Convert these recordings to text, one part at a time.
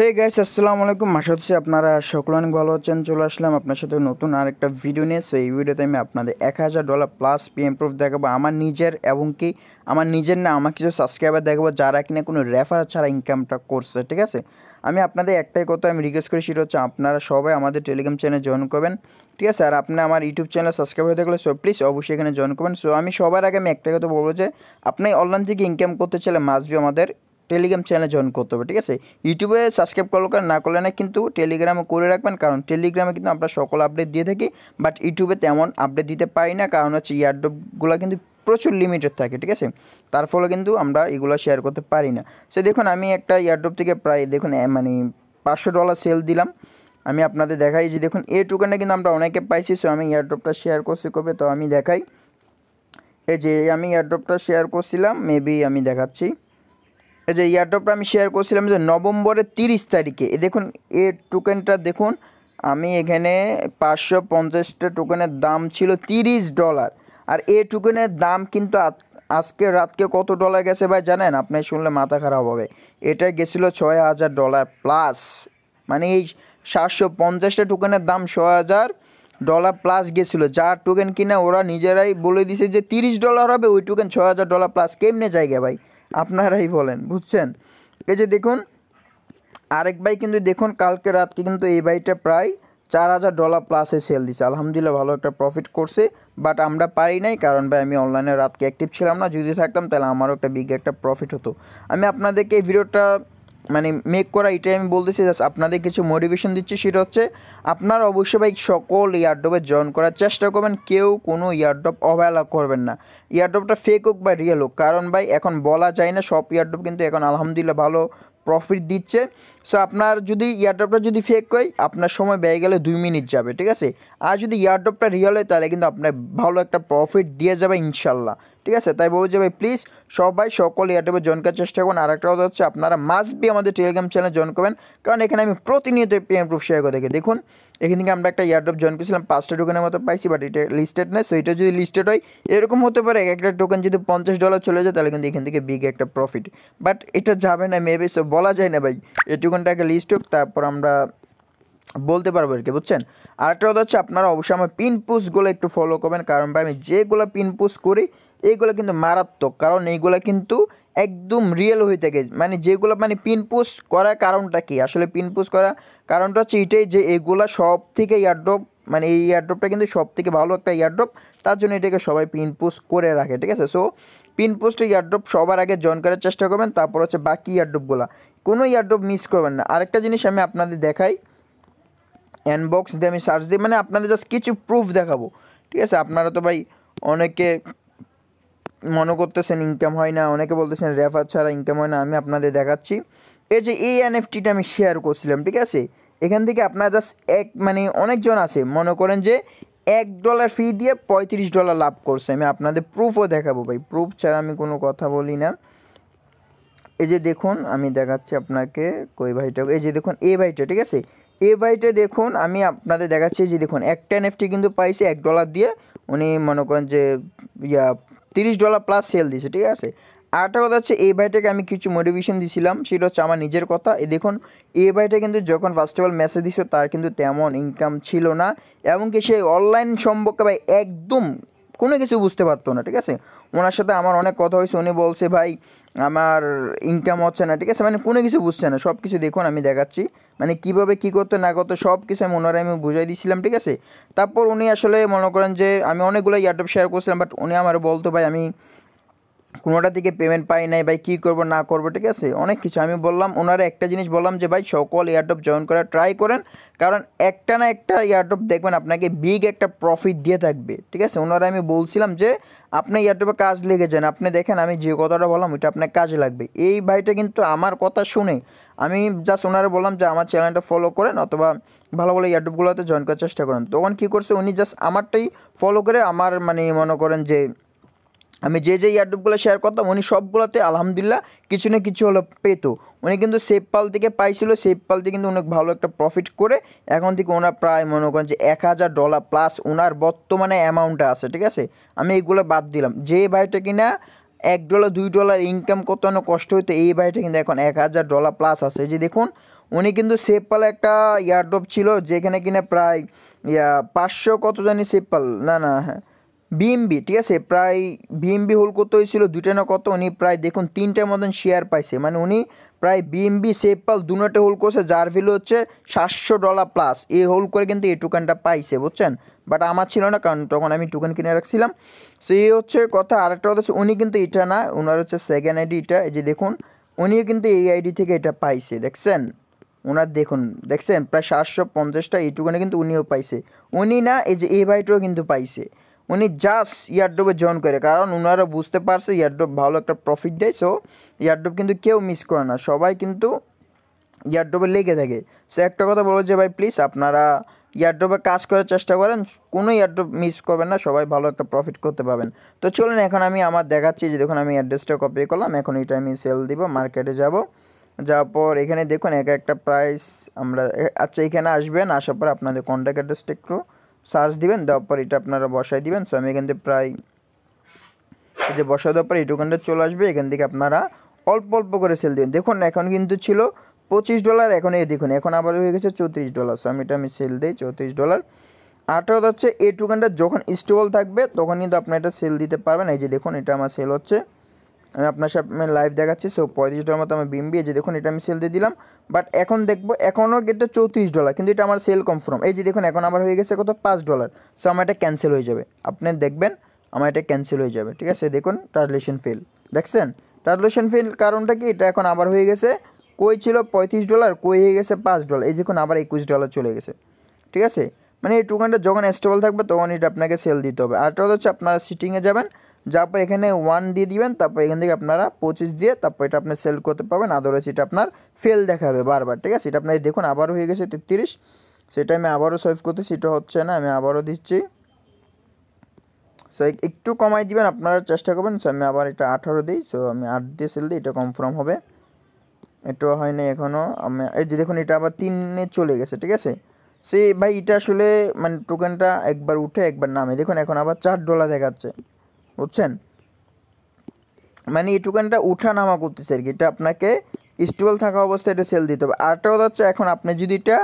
hey guys আসসালামু আলাইকুম আশা হচ্ছে আপনারা সকলে অনেক ভালো আছেন চলে আসলাম আপনার সাথে নতুন আরেকটা ভিডিও নিয়ে সো এই ভিডিওতে আমি আপনাদের এক হাজার ডলার প্লাস পিএম প্রুফ দেখাবো আমার নিজের এবং কি আমার নিজের না আমার কিছু সাবস্ক্রাইবার দেখাবো যারা কিনা কোনো রেফার ছাড়া ইনকামটা করছে ঠিক আছে আমি আপনাদের একটাই কথা আমি রিকোয়েস্ট করি সেটা হচ্ছে আপনারা সবাই আমাদের টেলিগ্রাম চ্যানেল জয়েন করবেন ঠিক আছে আর আপনি আমার ইউটিউব চ্যানেল সাবস্ক্রাইব হয়ে থাকলে সো প্লিজ অবশ্যই এখানে জয়েন করবেন সো আমি সবার আগে আমি একটাই কথা বলবো যে আপনি অনলাইন থেকে ইনকাম করতে চাইলে বি আমাদের টেলিগ্রাম চ্যানেলে জয়েন করতে হবে ঠিক আছে ইউটিউবে সাবস্ক্রাইব করলো না করলে না কিন্তু টেলিগ্রামে করে রাখবেন কারণ টেলিগ্রামে কিন্তু আমরা সকল আপডেট দিয়ে থাকি বাট ইউটিউবে তেমন আপডেট দিতে পারি না কারণ হচ্ছে ইয়ারড্রপগুলো কিন্তু প্রচুর লিমিটেড থাকে ঠিক আছে তার ফলে কিন্তু আমরা এগুলো শেয়ার করতে পারি না সে দেখুন আমি একটা ইয়ারড্রপ থেকে প্রায় দেখুন মানে পাঁচশো ডলার সেল দিলাম আমি আপনাদের দেখাই যে দেখুন এই টুকানে কিন্তু আমরা অনেকে পাইছি সো আমি ইয়ারড্রপটা শেয়ার করছি কবে তো আমি দেখাই এই যে আমি ইয়ারড্রপটা শেয়ার করছিলাম মেবি আমি দেখাচ্ছি এই যে ইয়ারডপটা আমি শেয়ার করছিলাম যে নভেম্বরের তিরিশ তারিখে দেখুন এ টোকেনটা দেখুন আমি এখানে পাঁচশো পঞ্চাশটা টোকেনের দাম ছিল তিরিশ ডলার আর এ টোকেনের দাম কিন্তু আজকে রাতকে কত ডলার গেছে ভাই জানেন আপনি শুনলে মাথা খারাপ হবে এটা গেছিল ছয় হাজার ডলার প্লাস মানে এই সাতশো পঞ্চাশটা টোকেনের দাম ছয় হাজার ডলার প্লাস গেছিলো যার টোকেন কিনা ওরা নিজেরাই বলে দিছে যে তিরিশ ডলার হবে ওই টোকেন ছয় হাজার ডলার প্লাস কেমনে জায়গা ভাই আপনারাই বলেন বুঝছেন এই যে দেখুন আরেক ভাই কিন্তু দেখুন কালকে রাতকে কিন্তু এই বাইটা প্রায় চার হাজার ডলার প্লাসে সেল দিছে আলহামদুলিল্লাহ ভালো একটা প্রফিট করছে বাট আমরা পারি নাই কারণ ভাই আমি অনলাইনে রাতকে অ্যাক্টিভ ছিলাম না যদি থাকতাম তাহলে আমারও একটা বিগ একটা প্রফিট হতো আমি আপনাদেরকে এই ভিডিওটা মানে মেক করা এটাই আমি বলতেছি জাস্ট আপনাদের কিছু মোটিভেশন দিচ্ছি সেটা হচ্ছে আপনার অবশ্যই ভাই সকল ইয়ারড্রপে জয়েন করার চেষ্টা করবেন কেউ কোনো ইয়ারড্রপ অবহেলা করবেন না ইয়ারড্রপটা ফেক হোক বা রিয়েল হোক কারণ ভাই এখন বলা যায় না সব ইয়ারড্রপ কিন্তু এখন আলহামদুলিল্লাহ ভালো প্রফিট দিচ্ছে সো আপনার যদি ইয়ারড্রপটা যদি ফেক হয় আপনার সময় ব্যয় গেলে দুই মিনিট যাবে ঠিক আছে আর যদি ইয়ারড্রপটা রিয়াল হয় তাহলে কিন্তু আপনার ভালো একটা প্রফিট দিয়ে যাবে ইনশাল্লাহ ঠিক আছে তাই বলছি ভাই প্লিজ সবাই সকল ইয়ারড্রপে জয়েন করার চেষ্টা করুন আর একটা কথা হচ্ছে আপনারা মাস্ট বি আমাদের টেলিগ্রাম চ্যানেল জয়েন করবেন কারণ এখানে আমি প্রতিনিয়ত পিএম প্রুফ শেয়ার করে দেখি দেখুন এখান থেকে আমরা একটা ইয়ারড্রপ জয়েন করেছিলাম পাঁচটা টোকেনের মতো পাইছি বাট এটা লিস্টেড নেই সো এটা যদি লিস্টেড হয় এরকম হতে পারে এক একটা টোকেন যদি পঞ্চাশ ডলার চলে যায় তাহলে কিন্তু এখান থেকে বিগ একটা প্রফিট বাট এটা যাবে না মেবি সো বলা যায় না ভাই এটুকুনটাকে লিস্ট হোক তারপর আমরা বলতে পারবো আর কি বুঝছেন আরেকটা কথা হচ্ছে আপনারা অবশ্যই আমার পিন পুশগুলো একটু ফলো করবেন কারণ ভাই আমি যেগুলো পিন পুশ করি এইগুলো কিন্তু মারাত্মক কারণ এইগুলো কিন্তু একদম রিয়েল হয়ে থাকে মানে যেগুলো মানে পিন পুশ করার কারণটা কি আসলে পিন পুশ করার কারণটা হচ্ছে এটাই যে এগুলো সব থেকে ইয়ারড্রপ মানে এই এয়ারড্রপটা কিন্তু সব থেকে ভালো একটা এয়ারড্রপ তার জন্য এটাকে সবাই পিন পোস্ট করে রাখে ঠিক আছে সো পিন পোস্ট এয়ারড্রপ সবার আগে জয়েন করার চেষ্টা করবেন তারপর হচ্ছে বাকি এয়ারড্রপগুলো কোনো এয়ারড্রপ মিস করবেন না আরেকটা জিনিস আমি আপনাদের দেখাই অ্যানবক্স দিয়ে আমি সার্চ দিই মানে আপনাদের জাস্ট কিছু প্রুফ দেখাবো ঠিক আছে আপনারা তো ভাই অনেকে মনে করতেছেন ইনকাম হয় না অনেকে বলতেছেন রেফার ছাড়া ইনকাম হয় না আমি আপনাদের দেখাচ্ছি এই যে এই এনএফটিটা আমি শেয়ার করছিলাম ঠিক আছে এখান থেকে আপনার জাস্ট এক মানে অনেকজন আছে মনে করেন যে এক ডলার ফি দিয়ে পঁয়ত্রিশ ডলার লাভ করছে আমি আপনাদের প্রুফও দেখাবো ভাই প্রুফ ছাড়া আমি কোনো কথা বলি না এই যে দেখুন আমি দেখাচ্ছি আপনাকে কই ভাইটা এই যে দেখুন এ ভাইটা ঠিক আছে এ ভাইটা দেখুন আমি আপনাদের দেখাচ্ছি যে দেখুন একটা এনএফটি কিন্তু পাইছে এক ডলার দিয়ে উনি মনে করেন যে ইয়া তিরিশ ডলার প্লাস সেল দিয়েছে ঠিক আছে আরেকটা কথা হচ্ছে এই ভাইটাকে আমি কিছু মোটিভেশন দিছিলাম সেটা হচ্ছে আমার নিজের কথা এই দেখুন এই বাইটা কিন্তু যখন ফার্স্ট অফ অল মেসেজ দিছে তার কিন্তু তেমন ইনকাম ছিল না এমনকি সে অনলাইন সম্পর্কে ভাই একদম কোনো কিছু বুঝতে পারতো না ঠিক আছে ওনার সাথে আমার অনেক কথা হয়েছে উনি বলছে ভাই আমার ইনকাম হচ্ছে না ঠিক আছে মানে কোনো কিছু বুঝছে না সব কিছু দেখুন আমি দেখাচ্ছি মানে কিভাবে কি করতে না করতে সব কিছু আমি ওনারা আমি বুঝাই দিয়েছিলাম ঠিক আছে তারপর উনি আসলে মনে করেন যে আমি অনেকগুলো ইয়ারটপ শেয়ার করছিলাম বাট উনি আমার বলতো ভাই আমি কোনোটা থেকে পেমেন্ট পাই নাই ভাই কী করবো না করবো ঠিক আছে অনেক কিছু আমি বললাম ওনারা একটা জিনিস বললাম যে ভাই সকল এয়ারড্রপ জয়েন করার ট্রাই করেন কারণ একটা না একটা এয়ারড্রপ দেখবেন আপনাকে বিগ একটা প্রফিট দিয়ে থাকবে ঠিক আছে ওনারা আমি বলছিলাম যে আপনি এয়ারড্রপে কাজ লেগে যান আপনি দেখেন আমি যে কথাটা বললাম ওইটা আপনার কাজে লাগবে এই ভাইটা কিন্তু আমার কথা শুনে আমি জাস্ট ওনারা বললাম যে আমার চ্যানেলটা ফলো করেন অথবা ভালো ভালো এয়ারড্রপগুলোতে জয়েন করার চেষ্টা করেন তখন কী করছে উনি জাস্ট আমারটাই ফলো করে আমার মানে মনে করেন যে আমি যে যে ইয়ারড্রপগুলো শেয়ার করতাম উনি সবগুলোতে আলহামদুলিল্লাহ কিছু না কিছু হলো পেতো উনি কিন্তু সেফপাল থেকে পাইছিল সেফপাল থেকে কিন্তু অনেক ভালো একটা প্রফিট করে এখন থেকে ওনার প্রায় মনে করেন যে এক হাজার ডলার প্লাস ওনার বর্তমানে অ্যামাউন্টটা আছে ঠিক আছে আমি এইগুলো বাদ দিলাম যে ভাইটা কিনা এক ডলার দুই ডলার ইনকাম করতে অনেক কষ্ট হতো এই ভাইটা কিন্তু এখন এক হাজার ডলার প্লাস আছে যে দেখুন উনি কিন্তু সেফপাল একটা ইয়ারড্রপ ছিল যেখানে কিনা প্রায় ইয়া পাঁচশো কত জানি সেফপাল না না হ্যাঁ বিএমবি ঠিক আছে প্রায় বিএমবি হোল করতে হয়েছিল দুইটা না কত উনি প্রায় দেখুন তিনটার মতন শেয়ার পাইছে মানে উনি প্রায় বিএমবি সেপাল দুনোটা হোল করছে যার ভ্যালু হচ্ছে সাতশো ডলার প্লাস এই হোল করে কিন্তু এই টোকেনটা পাইছে বুঝছেন বাট আমার ছিল না কারণ তখন আমি টোকেন কিনে রাখছিলাম সো এই হচ্ছে কথা আরেকটা কথা হচ্ছে উনি কিন্তু এটা না ওনার হচ্ছে সেকেন্ড আইডি এটা এই যে দেখুন উনিও কিন্তু এই আইডি থেকে এটা পাইছে দেখছেন ওনার দেখুন দেখছেন প্রায় সাতশো পঞ্চাশটা এই টুকানে কিন্তু উনিও পাইছে উনি না এই যে এই ভাইটাও কিন্তু পাইছে উনি জাস্ট ইয়ারডোবে জয়েন করে কারণ ওনারা বুঝতে পারছে ইয়ারডোব ভালো একটা প্রফিট দেয় সো ইয়ারডোব কিন্তু কেউ মিস করে না সবাই কিন্তু ইয়ারডোবে লেগে থাকে সো একটা কথা বলো যে ভাই প্লিজ আপনারা ইয়ারড্রপে কাজ করার চেষ্টা করেন কোনো ইয়ারড্রপ মিস করবেন না সবাই ভালো একটা প্রফিট করতে পাবেন তো চলুন এখন আমি আমার দেখাচ্ছি যে দেখুন আমি অ্যাড্রেসটা কপি করলাম এখন এটা আমি সেল দিব মার্কেটে যাব যাওয়ার পর এখানে দেখুন এক একটা প্রাইস আমরা আচ্ছা এখানে আসবেন আসার পর আপনাদের কন্ট্যাক্ট অ্যাড্রেসটা একটু সার্চ দিবেন দেওয়ার পর এটা আপনারা বসায় দিবেন সো আমি এখান থেকে প্রায় যে বসা দেওয়ার পর এইটুখানটা চলে আসবে এখান থেকে আপনারা অল্প অল্প করে সেল দিবেন দেখুন এখন কিন্তু ছিল পঁচিশ ডলার এখন এই দেখুন এখন আবার হয়ে গেছে চৌত্রিশ ডলার সো আমি এটা আমি সেল দিই চৌত্রিশ ডলার আঠারো হচ্ছে এইটুখানটা যখন স্টেবল থাকবে তখন কিন্তু আপনি এটা সেল দিতে পারবেন এই যে দেখুন এটা আমার সেল হচ্ছে আমি আপনার সাথে লাইভ মানে দেখাচ্ছি সো পঁয়ত্রিশ ডলার মতো আমি বিম বিয়ে যে দেখুন এটা আমি সেল দিয়ে দিলাম বাট এখন দেখবো এখনও এটা চৌত্রিশ ডলার কিন্তু এটা আমার সেল কনফার্ম এই যে দেখুন এখন আবার হয়ে গেছে কত পাঁচ ডলার সো আমার এটা ক্যান্সেল হয়ে যাবে আপনি দেখবেন আমার এটা ক্যান্সেল হয়ে যাবে ঠিক আছে দেখুন ট্রান্সলেশন ফেল দেখছেন ট্রান্সলেশন ফেল কারণটা কি এটা এখন আবার হয়ে গেছে কই ছিল পঁয়ত্রিশ ডলার কই হয়ে গেছে পাঁচ ডলার এই দেখুন আবার একুশ ডলার চলে গেছে ঠিক আছে মানে এই টুকানটা যখন স্টেবল থাকবে তখন এটা আপনাকে সেল দিতে হবে আরটা হচ্ছে আপনারা সিটিংয়ে যাবেন তারপর এখানে ওয়ান দিয়ে দিবেন তারপর এখান থেকে আপনারা পঁচিশ দিয়ে তারপর এটা আপনি সেল করতে পারবেন আদারওয়াইজ এটা আপনার ফেল দেখাবে বারবার ঠিক আছে এটা আপনার দেখুন আবারও হয়ে গেছে তেত্রিশ সেটা আমি আবারও সেভ করতে সেটা হচ্ছে না আমি আবারও দিচ্ছি সো একটু কমাই দিবেন আপনারা চেষ্টা করবেন সো আমি আবার এটা আঠারো দিই সো আমি আট দিয়ে সেল দিই এটা কনফার্ম হবে এটাও হয়নি এখনও আমি এই যে দেখুন এটা আবার তিনে চলে গেছে ঠিক আছে সে ভাই এটা আসলে মানে টোকেনটা একবার উঠে একবার নামে দেখুন এখন আবার চার ডলার দেখাচ্ছে বুঝছেন মানে এই উঠা নামা করতেছে আর কি এটা আপনাকে স্টেবল থাকা অবস্থায় এটা সেল দিতে হবে আরেকটা কথা হচ্ছে এখন আপনি যদি এটা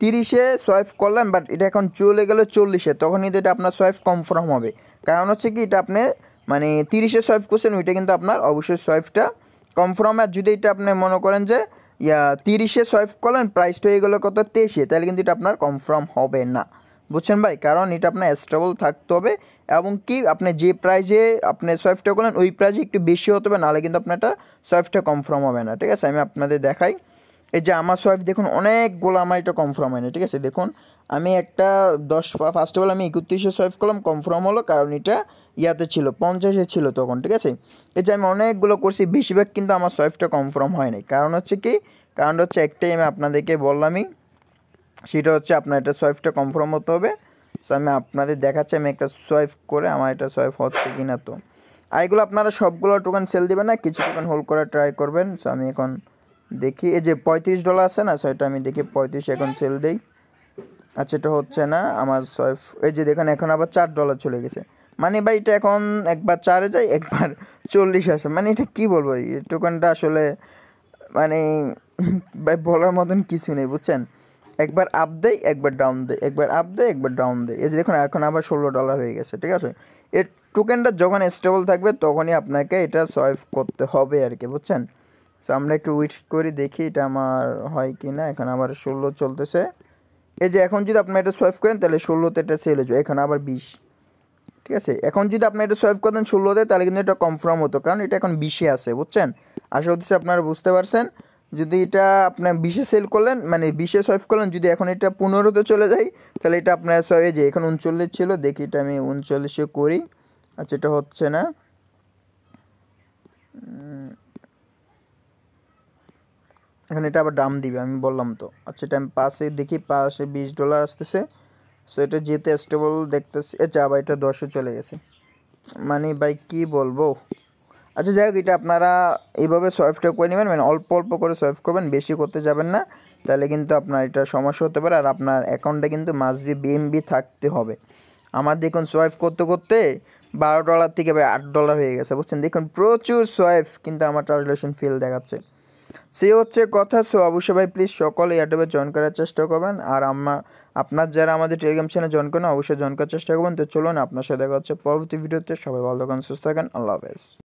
তিরিশে সোয়াইফ করলেন বাট এটা এখন চলে গেলে চল্লিশে তখন কিন্তু এটা আপনার সোয়াইফ কনফার্ম হবে কারণ হচ্ছে কি এটা আপনি মানে তিরিশে সোয়াইফ করছেন ওইটা কিন্তু আপনার অবশ্যই সোয়াইফটা কনফার্ম আর যদি এটা আপনি মনে করেন যে ইয়া তিরিশে সোয়াইফ করলেন প্রাইসটা হয়ে গেলো কত তেইশে তাহলে কিন্তু এটা আপনার কনফার্ম হবে না বুঝছেন ভাই কারণ এটা আপনার স্টেবল থাকতে হবে এবং কি আপনি যে প্রাইজে আপনি সোয়েফটা করলেন ওই প্রাইজে একটু বেশি হতে হবে নাহলে কিন্তু আপনার এটা সোয়েফটা কনফার্ম হবে না ঠিক আছে আমি আপনাদের দেখাই এই যে আমার সোয়েফ দেখুন অনেকগুলো আমার এটা কনফার্ম হয় না ঠিক আছে দেখুন আমি একটা দশ ফার্স্ট অফ অল আমি একত্রিশে সোয়েফ করলাম কনফার্ম হলো কারণ এটা ইয়াতে ছিল পঞ্চাশে ছিল তখন ঠিক আছে এই যে আমি অনেকগুলো করছি বেশিরভাগ কিন্তু আমার সোয়েফটা কনফার্ম হয় নাই কারণ হচ্ছে কি কারণ হচ্ছে একটাই আমি আপনাদেরকে বললামই সেটা হচ্ছে আপনার এটা সোয়াইপটা কনফার্ম হতে হবে তো আমি আপনাদের দেখাচ্ছি আমি একটা সোয়াইপ করে আমার এটা সোয়াইপ হচ্ছে কি না তো আর এগুলো আপনারা সবগুলো টোকেন সেল দেবেন না কিছু টোকেন হোল্ড করার ট্রাই করবেন সো আমি এখন দেখি এই যে পঁয়ত্রিশ ডলার আছে না সেটা আমি দেখি পঁয়ত্রিশ এখন সেল দেই আচ্ছা এটা হচ্ছে না আমার সোয়াইপ এই যে দেখেন এখন আবার চার ডলার চলে গেছে মানে ভাই এটা এখন একবার চারে যায় একবার চল্লিশ আসে মানে এটা কি বলবো এই টোকেনটা আসলে মানে ভাই বলার মতন কিছু নেই বুঝছেন একবার আপ দেয় একবার ডাউন দেয় একবার আপ দেয় একবার ডাউন দেয় এই যে দেখুন এখন আবার ষোলো ডলার হয়ে গেছে ঠিক আছে এর টোকেনটা যখন স্টেবল থাকবে তখনই আপনাকে এটা সয়েভ করতে হবে আর কি বুঝছেন তো আমরা একটু উইট করি দেখি এটা আমার হয় কি না এখন আবার ষোলো চলতেছে এই যে এখন যদি আপনি এটা সোয়াইপ করেন তাহলে ষোলোতে এটা সেল হয়ে এখন আবার বিশ ঠিক আছে এখন যদি আপনি এটা সোয়াইপ করেন ষোলোতে তাহলে কিন্তু এটা কনফার্ম হতো কারণ এটা এখন বিশে আছে বুঝছেন আশা করছি আপনারা বুঝতে পারছেন যদি এটা আপনার বিশে সেল করলেন মানে বিশে সোয়াইপ করলেন যদি এখন এটা পনেরোতে চলে যায় তাহলে এটা আপনার সোয়াই যে এখন উনচল্লিশ ছিল দেখি এটা আমি উনচল্লিশে করি আচ্ছা এটা হচ্ছে না এখন এটা আবার দাম দিবে আমি বললাম তো আচ্ছা এটা আমি পাশে দেখি পাশে বিশ ডলার আসতেছে সো এটা যেতে স্টেবল দেখতেছি আচ্ছা আবার এটা দশে চলে গেছে মানে ভাই কি বলবো আচ্ছা যাই হোক এটা আপনারা এইভাবে সোয়াইপটা করে নেবেন মানে অল্প অল্প করে সোয়াইপ করবেন বেশি করতে যাবেন না তাহলে কিন্তু আপনার এটা সমস্যা হতে পারে আর আপনার অ্যাকাউন্টে কিন্তু মাসবি বিএমবি থাকতে হবে আমার দেখুন সোয়াইপ করতে করতে বারো ডলার থেকে ভাই আট ডলার হয়ে গেছে বুঝছেন দেখুন প্রচুর সোয়াইপ কিন্তু আমার ট্রান্সলেশন ফেল দেখাচ্ছে সে হচ্ছে কথা সো অবশ্যই ভাই প্লিজ সকলে ইয়ারডবে জয়েন করার চেষ্টা করবেন আর আমার আপনার যারা আমাদের টেলিগ্রাম চ্যানেল জয়েন করেন অবশ্যই জয়েন করার চেষ্টা করবেন তো চলুন আপনার সাথে দেখা হচ্ছে পরবর্তী ভিডিওতে সবাই ভালো থাকেন সুস্থ থাকেন আল্লাহ হাফেজ